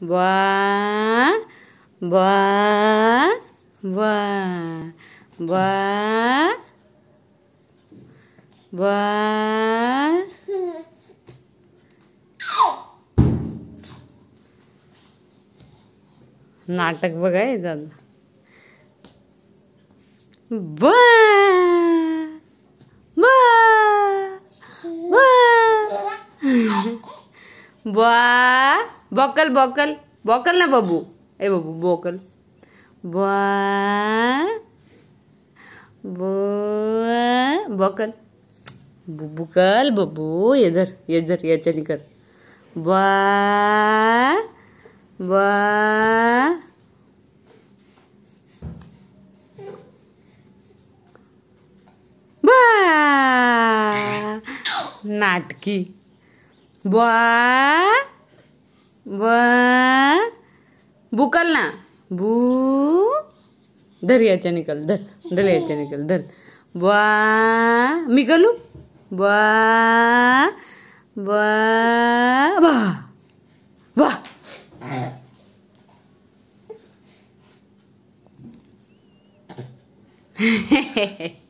và bá bá bá bá नाटक बघायचं बा वाह बॉकल बॉकल बॉकल ना बबू ए बबू बॉकल वाह बॉकल बुकल बबू इधर इधर ये चल कर नाटकी बुआ बुकल ना बू धर याच्या निकल धर धर याच्या निकल धर बुआ मी कलू बुआ